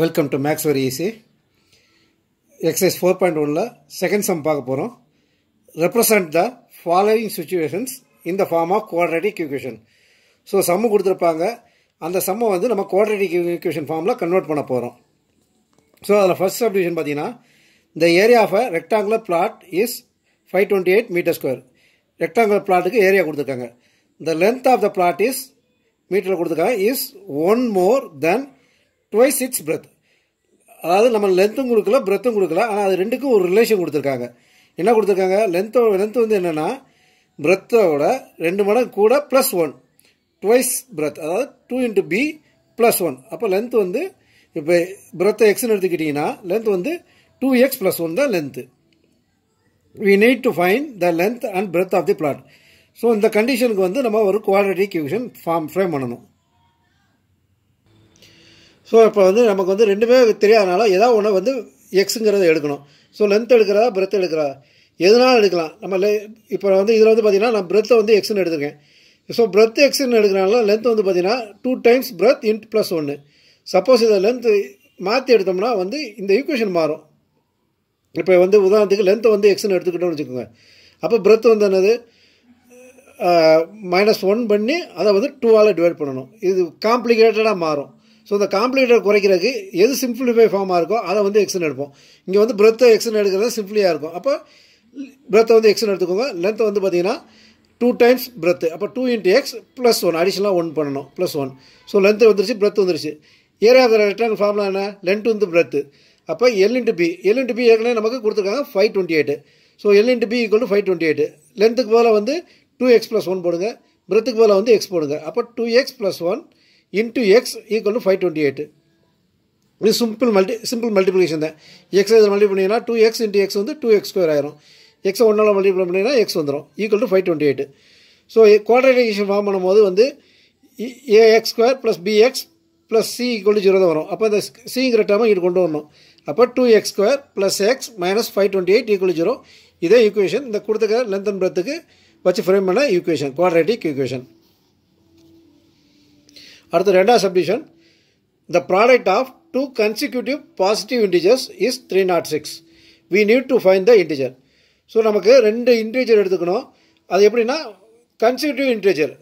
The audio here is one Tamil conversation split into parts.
welcome to maths very easy exercise four point ஒனில் செகண்ட் சம் பார்க்க போகிறோம் ரெப்ரசன்ட் த ஃபாலோவிங் சுச்சுவேஷன்ஸ் இந்த form of quadratic equation so sum கொடுத்துருப்பாங்க அந்த சம்மை வந்து நம்ம குவாட்ரேட்டிக் இக்குவேஷன் ஃபார்மில் கன்வெர்ட் பண்ண போகிறோம் ஸோ அதில் ஃபர்ஸ்ட் சப்டிவிஷன் பார்த்தீங்கன்னா இந்த area of a rectangular plot is five twenty eight metre square rectangular பிளாட்டுக்கு ஏரியா கொடுத்துருக்காங்க the length of the plot is மீட்டரில் கொடுத்துருக்காங்க is one more than twice its breadth அதாவது நம்ம லென்த்தும் கொடுக்கல பிரெத்தும் கொடுக்கல ஆனால் அது ரெண்டுக்கும் ஒரு ரிலேஷன் கொடுத்துருக்காங்க என்ன கொடுத்துருக்காங்க லென்த்தோட லென்த் வந்து என்னென்னா பிரெத்தோட ரெண்டு மடங்கு கூட ப்ளஸ் ஒன் டுவைஸ் பிரெத் அதாவது two into B plus one அப்போ லென்த் வந்து இப்போ பிரெத்தை எக்ஸ்னு எடுத்துக்கிட்டிங்கன்னா லென்த் வந்து டூ எக்ஸ் ப்ளஸ் ஒன் தான் length we need to find the length and breadth of the plot so இந்த கண்டிஷனுக்கு வந்து நம்ம ஒரு குவாலிட்டி கியூஷன் ஃபார்ம் ஃப்ரேம் பண்ணணும் ஸோ இப்போ வந்து நமக்கு வந்து ரெண்டுமே தெரியாதனால ஏதாவது ஒன்று வந்து எக்ஸுங்கிறத எடுக்கணும் ஸோ லென்த் எடுக்கிறதா பிரெத் எடுக்கிறதா எதுனாலும் எடுக்கலாம் நம்ம லெ இப்போ வந்து இதில் வந்து பார்த்திங்கன்னா நான் பிரெத்தை வந்து எக்ஸ்னு எடுத்துருக்கேன் ஸோ பிரெத் எக்ஸ்னு எடுக்கிறனால லென்த் வந்து பார்த்திங்கன்னா டூ டைம்ஸ் பிரெத் இன்ட் ப்ளஸ் ஒன்று சப்போஸ் இதை லென்த்து மாற்றி எடுத்தோம்னா வந்து இந்த ஈக்குவேஷன் மாறும் இப்போ வந்து உதாரணத்துக்கு லென்த்தை வந்து எக்ஸ்னு எடுத்துக்கிட்டோம்னு வச்சுக்கோங்க அப்போ பிரெத் வந்து என்னது மைனஸ் ஒன் பண்ணி அதை வந்து டூவால் டிவைட் பண்ணணும் இது காம்ப்ளிகேட்டடாக மாறும் ஸோ இந்த காம்ப்ளீட்டர் குறைக்கிறதுக்கு எது சிம்பிளிஃபை ஃபார்மாக இருக்கோ அதை வந்து எக்ஸன் எடுப்போம் இங்கே வந்து பிரெத்தை எக்ஸன் எடுக்கிறது சிம்பிளியாக இருக்கும் அப்போ பிரெத்தை வந்து எக்ஸன் எடுத்துக்கோங்க லென்த்தை வந்து பார்த்தீங்கன்னா டூ டைம்ஸ் பிரெத்து அப்போ two into X plus one அடிஷனலாக ஒன் பண்ணணும் ப்ளஸ் ஒன் ஸோ லென்த்து வந்துருச்சு பிரெத் வந்துருச்சு ஏரியா ஆஃப் ரெக்டாங்கல் ஃபார்ம்லாம் என்ன லென்த் வந்து பிரெத்து அப்போ L into B L into B ஏற்கனவே நமக்கு கொடுத்துருக்காங்க five twenty eight so L into B equal to five twenty eight லென்த்துக்கு போல் வந்து டூ எக்ஸ் ப்ளஸ் ஒன் போடுங்க பிரெத்துக்கு போல் வந்து எக்ஸ் போடுங்க அப்போ two X plus one equal to five twenty eight இது சிம்பிள் மல்டி சிம்பிள் மல்டிப்ளிகேஷன் தான் எக்ஸை இதில் மல்டிபிள் பண்ணிங்கன்னா டூ எக்ஸ் இன்ட்டு எக்ஸ் வந்து டூ எக்ஸ் ஸ்கொயர் ஆயிரும் எக்ஸை ஒன்றால் மல்டிபிள் பண்ணிங்கன்னா எக்ஸ் வந்துடும் equal to five twenty eight so quadratisation form பண்ணும்போது வந்து A X square plus B X plus C equal to zero தான் வரும் அப்போ இந்த சிங்கிற டைம் இங்கே கொண்டு வரணும் அப்போ two X square plus X minus five twenty eight equal zero இதே ஈக்குவேஷன் இந்த கொடுத்துக்கிற லென்த் அண்ட் பிரெத்துக்கு வச்சு ஃப்ரேம் பண்ண ஈக்குவேஷன் குவாட்ரேட்டிக் ஈக்குவேஷன் அடுத்து ரெண்டாவது subdivision the product of two consecutive positive integers is three not six we need to find the integer so நமக்கு ரெண்டு இன்டிஜர் எடுத்துக்கணும் அது எப்படின்னா கன்சிக்யூட்டிவ் இன்டிஜர்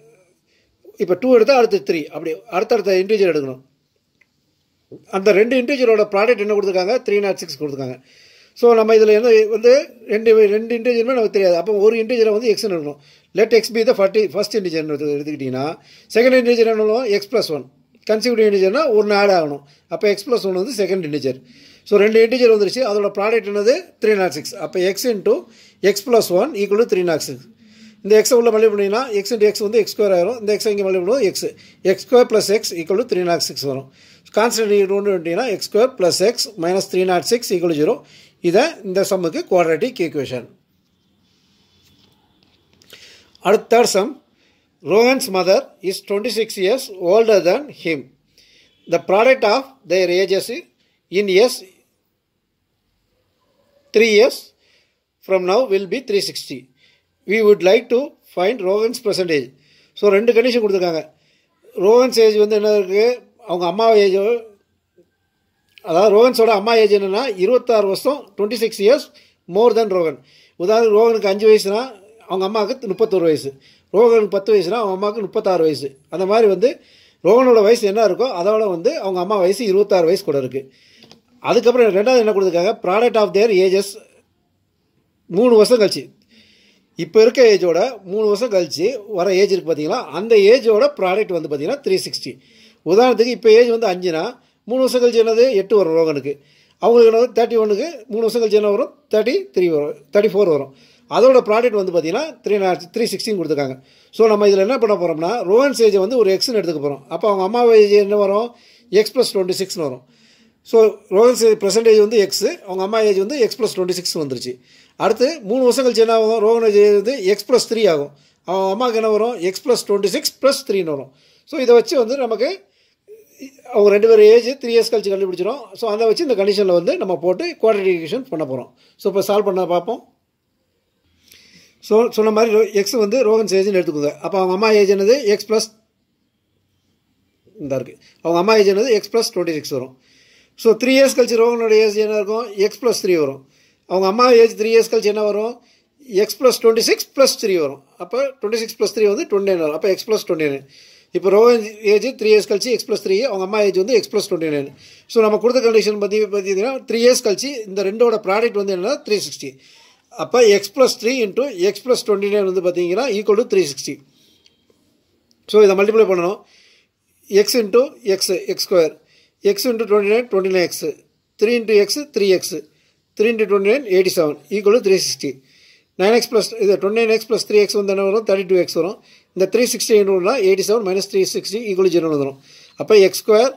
இப்போ டூ எடுத்தால் அடுத்து த்ரீ அப்படி அடுத்தடுத்த இன்டிஜர் எடுக்கணும் அந்த ரெண்டு இன்டிஜரோட ப்ராடக்ட் என்ன கொடுத்துருக்காங்க த்ரீ நாட் சிக்ஸ் கொடுத்துருக்காங்க ஸோ நம்ம இதில் என்ன வந்து ரெண்டு ரெண்டு இன்டிஜருமே நமக்கு தெரியாது அப்போ ஒரு இன்டிஜரை வந்து எக்ஸ்ன்னு எடுக்கணும் let X be the first first integer எடுத்துக்கிட்டிங்கன்னா செகண்ட் இண்டிஜர் என்ன எக்ஸ் ப்ளஸ் ஒன் கன்சியூட்டிவ் இண்டிஜர்னா ஒன்று ஆட் ஆகணும் அப்போ எக்ஸ் ப்ளஸ் ஒன் வந்து செகண்ட் இண்டிஜர் ஸோ ரெண்டு இண்டிஜர் வந்துருச்சு அதோட ப்ராடக்ட் என்னது த்ரீ நாட் சிக்ஸ் அப்போ X into X plus one equal to three not six இந்த எக்ஸை உள்ள மல்டி பண்ணிங்கன்னா எக்ஸ் இன்ட்டு எக்ஸ் வந்து எக்ஸ் ஸ்கொயர் ஆகிரும் இந்த எக்ஸ் இங்கே மல்டி பண்ணுவோம் X X square plus X equal to three not six வரும் கான்ஸ்டன்ட் ஒன்று பண்ணிங்கன்னா X square plus X minus three not six equal zero இதை இந்த சம்முக்கு குவாட்ரேட்டிக் ஈக்குவேஷன் அடுத்த sum Rohan's mother is twenty six years older than him the product of their ages in years three years from now will be three sixty we would like to find Rohan's percentage so ரெண்டு கண்டிஷன் கொடுத்துருக்காங்க ரோஹன்ஸ் ஏஜ் வந்து என்ன இருக்குது அவங்க அம்மா ஏஜ் அதாவது ரோஹன்ஸோட அம்மா ஏஜ் என்னென்னா இருபத்தாறு வருஷம் twenty six years more than Rohan உதாரணம் ரோகனுக்கு அஞ்சு வயசுனால் அவங்க அம்மாவுக்கு முப்பத்தொரு வயசு ரோகனுக்கு பத்து வயசுனா அவங்க அம்மாவுக்கு முப்பத்தாறு வயசு அந்த மாதிரி வந்து ரோகனோட வயசு என்ன இருக்கோ அதோட வந்து அவங்க அம்மா வயசு இருபத்தாறு வயசு கூட இருக்குது அதுக்கப்புறம் ரெண்டாவது என்ன கொடுத்துருக்காங்க ப்ராடக்ட் ஆஃப் தேர் ஏஜஸ் மூணு வருஷம் கழிச்சு இப்போ இருக்க ஏஜோட மூணு வருஷம் கழிச்சு வர ஏஜ் இருக்குது பார்த்தீங்கன்னா அந்த ஏஜோட ப்ராடக்ட் வந்து பார்த்திங்கன்னா த்ரீ சிக்ஸ்டி உதாரணத்துக்கு இப்போ ஏஜ் வந்து அஞ்சுனா மூணு வருஷம் கழிச்சு என்னது எட்டு வரும் ரோகனுக்கு அவங்களுக்கு என்ன தேர்ட்டி ஒனுக்கு மூணு வருஷம் கழிச்சு என்ன வரும் தேர்ட்டி த்ரீ வரும் தேர்ட்டி ஃபோர் வரும் அதோட ப்ராடக்ட் வந்து பார்த்தீங்கன்னா த்ரீ த்ரீ சிக்ஸ்டின் கொடுத்துருக்காங்க ஸோ நம்ம இதில் என்ன பண்ண போகிறோம்னா ரோஹன் சேஜை வந்து ஒரு எக்ஸ்னு எடுத்துக்க போகிறோம் அப்போ அவங்க அம்மா ஏஜ் என்ன வரும் எக்ஸ் ப்ளஸ் டுவெண்ட்டி சிக்ஸ்னு வரும் ஸோ ரோஹன் சேஜ் பர்சன்டேஜ் வந்து எக்ஸ் அவங்க அம்மா ஏஜ் வந்து எக்ஸ் ப்ளஸ் டுவெண்ட்டி சிக்ஸ் வந்துருச்சு அடுத்து மூணு வருஷம் கழிச்சு என்ன ஆகும் ரோஹன் ஏஜ் வந்து எக்ஸ் ப்ளஸ் த்ரீ ஆகும் அவங்க அம்மாவுக்கு என்ன வரும் X plus twenty six plus த்ரீன்னு வரும் ஸோ இதை வச்சு வந்து நமக்கு அவங்க ரெண்டு பேர் ஏஜ் த்ரீ இயர்ஸ் கழிச்சு கண்டுபிடிச்சிடும் ஸோ அதை வச்சு இந்த கண்டிஷனில் வந்து நம்ம போட்டு குவாலிஃபிகேஷன் பண்ண போகிறோம் ஸோ இப்போ சால்வ் பண்ண பார்ப்போம் ஸோ சொன்ன மாதிரி எக்ஸ் வந்து ரோஹன்ஸ் ஏஜ்னு எடுத்துக்கோங்க அப்போ அவங்க அம்மா ஏஜ் என்னது எக்ஸ் ப்ளஸ் இந்த இருக்குது அவங்க அம்மா ஏஜ் என்னது எக்ஸ் ப்ளஸ் டுவெண்ட்டி சிக்ஸ் வரும் ஸோ த்ரீ இயர்ஸ் கழிச்சு ரோஹனோட ஏஜ் என்ன இருக்கும் எக்ஸ் ப்ளஸ் த்ரீ வரும் அவங்க அம்மா ஏஜ் த்ரீ இயர்ஸ் கழிச்சு என்ன வரும் X plus twenty six plus three வரும் அப்போ டுவெண்ட்டி சிக்ஸ் ப்ளஸ் த்ரீ வந்து டுவெண்ட்டி நைன் வரும் அப்போ எக்ஸ் ப்ளஸ் டுவெண்ட்டி நைன் இப்போ ரோஹன் ஏஜ் த்ரீ இயர்ஸ் கழிச்சு எக்ஸ் ப்ளஸ் த்ரீ அவங்க அம்மா ஏஜ் வந்து X plus twenty nine so நம்ம கொடுத்த கண்டிஷன் பற்றி பார்த்தீங்கன்னா த்ரீ இயர்ஸ் கழிச்சு இந்த ரெண்டோட ப்ராடக்ட் வந்து என்னென்னா த்ரீ சிக்ஸ்டி அப்போ X plus three into X plus twenty nine வந்து பார்த்தீங்கன்னா equal to three sixty so இதை மல்டிப்ளை பண்ணணும் X into X X square X into twenty nine twenty nine X three into X three X three into twenty nine eighty seven equal three sixty nine X plus இது twenty nine X plus three X வந்து என்ன வரும் தேர்ட்டி டூ எக்ஸ் வரும் இந்த த்ரீ சிக்ஸ்டி என்னன்னா eighty seven minus three sixty equal zero வந்துடும் அப்போ X square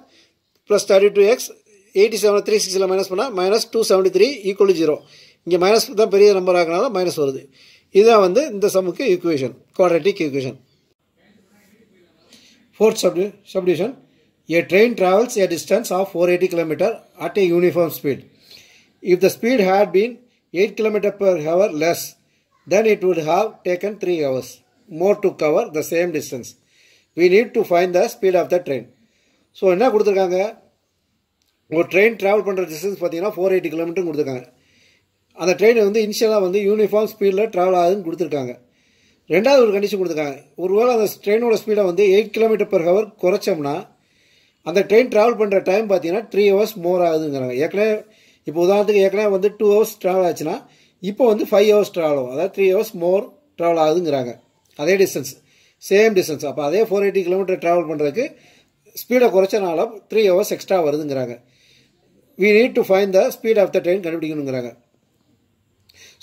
plus thirty two X eighty seven three சிக்ஸ்டியில் மைனஸ் பண்ணால் minus two seventy three equal zero இங்கே மைனஸ் தான் பெரிய நம்பர் ஆகினால மைனஸ் வருது இதுதான் வந்து இந்த சமுக்கு equation quadratic equation fourth subdi subdivision a train travels a distance of four eighty kilometre at a uniform speed if the speed had been eight kilometre per hour less than it would have taken three hours more to cover the same distance we need to find the speed of the train so என்ன கொடுத்துருக்காங்க ஒரு ட்ரெயின் ட்ராவல் பண்ணுற டிஸ்டன்ஸ் பார்த்தீங்கன்னா ஃபோர் எயிட்டி கிலோமீட்டர் கொடுத்துருக்காங்க அந்த ட்ரெயின் வந்து இனிஷியலாக வந்து யூனிஃபார்ம் ஸ்பீடில் ட்ராவல் ஆகுதுன்னு கொடுத்துருக்காங்க ரெண்டாவது ஒரு கண்டிஷன் கொடுத்துருக்காங்க ஒருவேளை அந்த ட்ரெயினோட ஸ்பீடை வந்து எயிட் கிலோமீட்டர் பர் ஹவர் குறைச்சோம்னா அந்த ட்ரெயின் ட்ராவல் பண்ணுற டைம் பார்த்தீங்கன்னா த்ரீ ஹவர்ஸ் மோர் ஆகுதுங்கிறாங்க ஏற்கனவே இப்போ உதாரணத்துக்கு ஏற்கனவே வந்து டூ ஹவர்ஸ் ட்ராவல் ஆச்சுன்னா இப்போ வந்து ஃபைவ் ஹவர்ஸ் ட்ராவல் ஆகும் அதாவது த்ரீ ஹவர்ஸ் மோர் ட்ராவல் ஆகுதுங்கிறாங்க அதே டிஸ்டன்ஸ் சேம் டிஸ்டன்ஸ் அப்போ அதே ஃபோர் எயிட்டி கிலோமீட்டர் ட்ராவல் பண்ணுறதுக்கு ஸ்பீடை குறைச்சனால த்ரீ ஹவர்ஸ் எக்ஸ்ட்ரா வருதுங்கிறாங்க we need to find the speed of the train கண்டுபிடிக்கணுங்கிறாங்க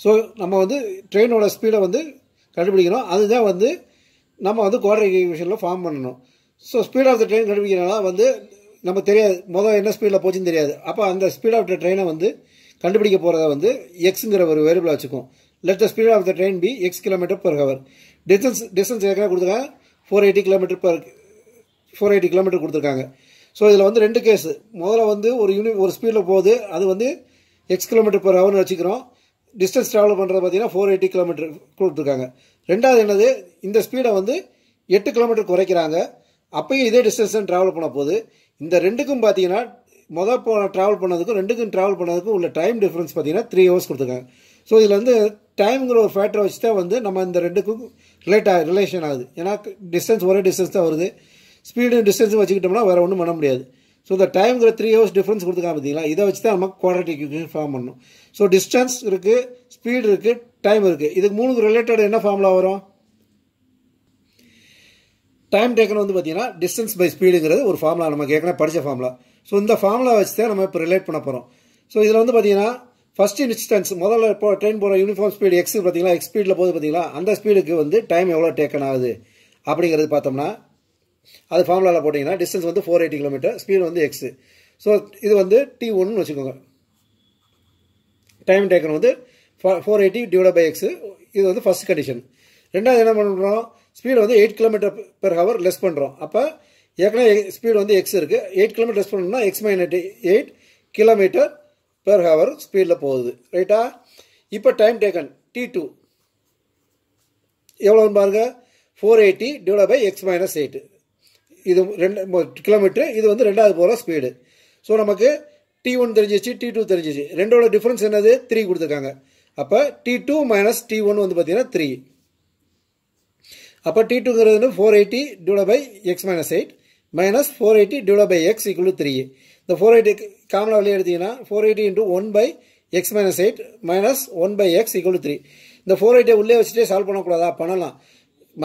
ஸோ நம்ம வந்து ட்ரெயினோட ஸ்பீடை வந்து கண்டுபிடிக்கணும் அதுதான் வந்து நம்ம வந்து கோஆர்டினேஷனில் ஃபார்ம் பண்ணணும் so speed of the train கண்டுபிடிக்கிறனால வந்து நம்ம தெரியாது மொதல் என்ன ஸ்பீடில் போச்சுன்னு தெரியாது அப்போ அந்த ஸ்பீட் ஆஃப் த ட்ரெயினை வந்து கண்டுபிடிக்க போகிறத வந்து எக்ஸுங்கிற ஒரு வேரியபிளாக வச்சுக்கும் let the speed of the train be x kilometre per hour distance distance ஏற்கனவே கொடுத்துருக்காங்க four eighty kilometre per four eighty kilometre கொடுத்துருக்காங்க ஸோ இதில் வந்து ரெண்டு கேஸு முதல்ல வந்து ஒரு யூனி ஒரு ஸ்பீடில் போகுது அது வந்து எக்ஸ் கிலோமீட்டர் பர் ஹவர்னு வச்சுக்கிறோம் டிஸ்டன்ஸ் ட்ராவல் பண்ணுறது பார்த்தீங்கன்னா ஃபோர் எயிட்டி கிலோமீட்டர் கொடுத்துருக்காங்க ரெண்டாவது என்னது இந்த ஸ்பீடை வந்து எட்டு கிலோமீட்டர் குறைக்கிறாங்க அப்பயும் இதே டிஸ்டன்ஸ் தான் ட்ராவல் பண்ண போது இந்த ரெண்டுக்கும் பார்த்தீங்கன்னா மொதல் போ ட்ராவல் பண்ணதுக்கும் ரெண்டுக்கும் ட்ராவல் பண்ணதுக்கும் உள்ள டைம் டிஃப்ரென்ஸ் பார்த்தீங்கன்னா த்ரீ ஹவர்ஸ் கொடுத்துருக்காங்க ஸோ இதில் வந்து டைம்ங்கிற ஒரு ஃபேக்டரை வச்சு தான் வந்து நம்ம இந்த ரெண்டுக்கும் ரிலேட் ஆக ரிலேஷன் ஆகுது ஏன்னா டிஸ்டன்ஸ் ஒரே டிஸ்டன்ஸ் தான் வருது ஸ்பீடும் டிஸ்டன்ஸும் வச்சுக்கிட்டோம்னா வேறு ஒன்றும் பண்ண முடியாது ஸோ இந்த டைம்ங்கிற த்ரீ ஹவர்ஸ் டிஃப்ரென்ஸ் கொடுத்துருக்காங்க பார்த்தீங்களா இதை வச்சு தான் நமக்கு குவாட்ரேட்டிக் இக்குவேஷன் ஃபார்ம் பண்ணணும் ஸோ டிஸ்டன்ஸ் இருக்குது ஸ்பீடு இருக்குது டைம் இருக்குது இதுக்கு மூணுக்கு ரிலேட்டட் என்ன ஃபார்முலா வரும் டைம் டேக்கன் வந்து பார்த்தீங்கன்னா டிஸ்டன்ஸ் பை ஸ்பீடுங்கிறது ஒரு ஃபார்முலா நம்ம ஏற்கனவே படித்த ஃபார்முலா ஸோ இந்த ஃபார்முலா வச்சு தான் நம்ம இப்போ ரிலேட் பண்ண போகிறோம் ஸோ இதில் வந்து பார்த்தீங்கன்னா ஃபஸ்ட் டிஸ்டன்ஸ் முதல்ல இப்போ ட்ரெயின் போகிற யூனிஃபார்ம் ஸ்பீடு எக்ஸ் பார்த்தீங்களா எக்ஸ் ஸ்பீடில் போது பார்த்தீங்களா அந்த ஸ்பீடுக்கு வந்து டைம் எவ்வளோ டேக்கன் ஆகுது அப்படிங்கிறது பார்த்தோம்னா அது ஃபார்முலாவில் போட்டிங்கன்னா டிஸ்டன்ஸ் வந்து ஃபோர் எயிட்டி கிலோமீட்டர் ஸ்பீடு வந்து எக்ஸு ஸோ இது வந்து டி ஒன்னு வச்சுக்கோங்க டைம் டேக்கன் வந்து four eighty divide by x இது வந்து ஃபஸ்ட் கண்டிஷன் ரெண்டாவது என்ன பண்ணுறோம் ஸ்பீடு வந்து eight kilometre per hour less பண்ணுறோம் அப்போ ஏற்கனவே ஸ்பீடு வந்து எக்ஸ் இருக்குது எயிட் கிலோமீட்டர் லெஸ் பண்ணணும்னா x minus eight kilometre per hour ஸ்பீடில் போகுது ரைட்டா இப்போ டைம் டேக்கன் டி டூ எவ்வளோன்னு பாருங்கள் four eighty divide by x minus eight இது ரெண்டு கிலோமீட்ரு இது வந்து ரெண்டாவது போகிற ஸ்பீடு ஸோ நமக்கு டி ஒன் தெரிஞ்சிச்சு டி டூ தெரிஞ்சிச்சு ரெண்டோட டிஃப்ரென்ஸ் என்னது த்ரீ கொடுத்துருக்காங்க அப்போ t two minus t one வந்து பார்த்தீங்கன்னா த்ரீ அப்போ டி டூங்கிறது வந்து four eighty divide by x minus eight minus four eighty divide by x equal three இந்த ஃபோர் எயிட்டி காமனாக வெளியே எடுத்தீங்கன்னா four eighty into one by x minus eight minus one by x equal three இந்த ஃபோர் எயிட்டை உள்ளே வச்சுட்டே சால்வ் பண்ணக்கூடாதா பண்ணலாம்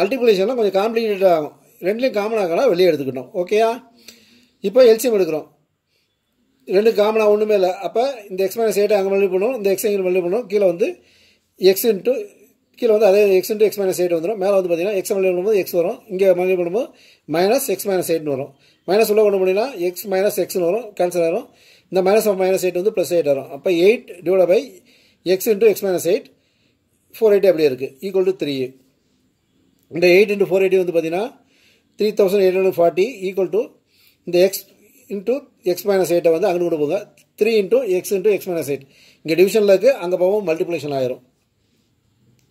மல்டிபிளேஷன்லாம் கொஞ்சம் காம்ப்ளிகேட்டட் ஆகும் ரெண்டுலேயும் காமனாக காமனாக வெளியே எடுத்துக்கணும் ஓகேயா இப்போ எல்சியம் எடுக்கிறோம் ரெண்டு காமனாக ஒன்றுமே இல்லை அப்போ இந்த எக்ஸ் மைனஸ் எயிட்டை அங்கே மல்லி பண்ணுவோம் இந்த எக்ஸ் எங்கே மல்லி பண்ணுவோம் கீழே வந்து எக்ஸ் இன்ட்டு கீழே வந்து அதே x into x minus eight வந்துடும் மேலே வந்து பார்த்தீங்கன்னா எக்ஸ் மல்லி பண்ணும்போது எக்ஸ் வரும் இங்கே மல்லி பண்ணும்போது மைனஸ் எக்ஸ் மைனஸ் எயிட்னு வரும் மைனஸ் உள்ளே கொண்டு போனீங்கன்னா எக்ஸ் மைனஸ் எக்ஸ்னு வரும் கேன்சல் ஆகிரும் இந்த மைனஸ் ஆஃப் மைனஸ் எயிட் வந்து ப்ளஸ் எயிட் வரும் அப்போ eight divide by x into x minus eight four eighty அப்படியே இருக்குது ஈக்குவல் டு த்ரீ இந்த எயிட் இன்ட்டு ஃபோர் எயிட்டி வந்து பார்த்தீங்கன்னா three thousand eight hundred forty equal to இந்த எக்ஸ் இன்ட்டு எக்ஸ் மைனஸ் எயிட்டை வந்து அங்கு கொண்டு போங்க three into x into x minus eight இங்கே டிவிஷனில் இருக்குது அங்கே போவோம் மல்டிப்ளிகேஷன் ஆயிரும்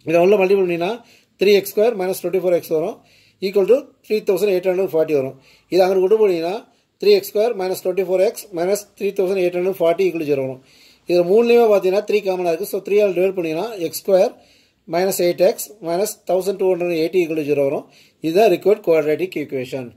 இது உள்ள மல்டிபிள் பண்ணிங்கன்னா three x square minus twenty four x வரும் equal to three thousand eight hundred forty வரும் இது அங்கு கொண்டு போனீங்கன்னா three x square minus twenty four x minus three thousand eight hundred forty equal zero வரும் இதில் மூணுலேயுமே பார்த்தீங்கன்னா த்ரீ காமனாக இருக்குது ஸோ த்ரீ ஆல் டிவைட் பண்ணிங்கன்னா X square minus 8x minus 1280 equal to 0 வரும் இதுதான் required quadratic equation